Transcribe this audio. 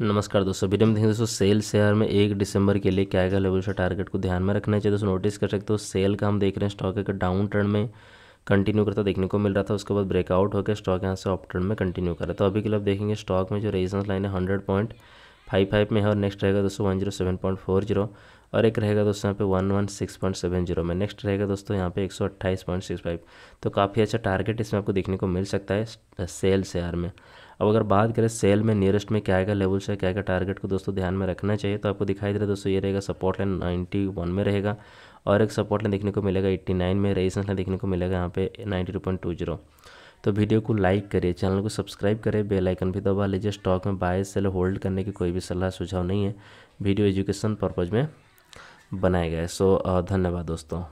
नमस्कार दोस्तों वीडियो में देखें दोस्तों सेल शेयर में एक दिसंबर के लिए क्या क्या लेवल से टारगेट को ध्यान में रखना चाहिए दोस्तों नोटिस कर सकते हो सेल का हम देख रहे हैं स्टॉक एक डाउन ट्रेंड में कंटिन्यू करता देखने को मिल रहा था उसके बाद ब्रेकआउट होकर स्टॉक यहाँ से अप ट्रेंड में कंटिन्यू कर रहा था तो अभी के लिए आप देखेंगे स्टॉक में जो रेजिस्टेंस लाइन है हंड्रेड पॉइंट फाइव फाइव में है और नेक्स्ट रहेगा दोस्तों one zero seven point four zero और एक रहेगा दोस्तों यहाँ पे one one six point seven zero में नेक्स्ट रहेगा दोस्तों यहाँ पे एक सौ अट्ठाईस पॉइंट सिक्स फाइव तो काफ़ी अच्छा टारगेट इसमें आपको देखने को मिल सकता है सेल शेयर में अब अगर बात करें सेल में नियरेस्ट में क्या आएगा लेवल से क्या आएगा टारगेट को दोस्तों ध्यान में रखना चाहिए तो आपको दिखाई दे रहा है दोस्तों ये रहेगा सपोर्ट लाइन नाइन्टी वन में रहेगा और एक सपोर्ट लाइन देखने को मिलेगा एट्टी नाइन में रेजिस्टेंस लाइन देखने को मिलेगा यहाँ पे ninety two point two zero तो वीडियो को लाइक करिए चैनल को सब्सक्राइब करें बेलाइकन भी दबा लीजिए स्टॉक में बाय सेल होल्ड करने की कोई भी सलाह सुझाव नहीं है वीडियो एजुकेशन पर्पज़ में बनाया गया है सो धन्यवाद दोस्तों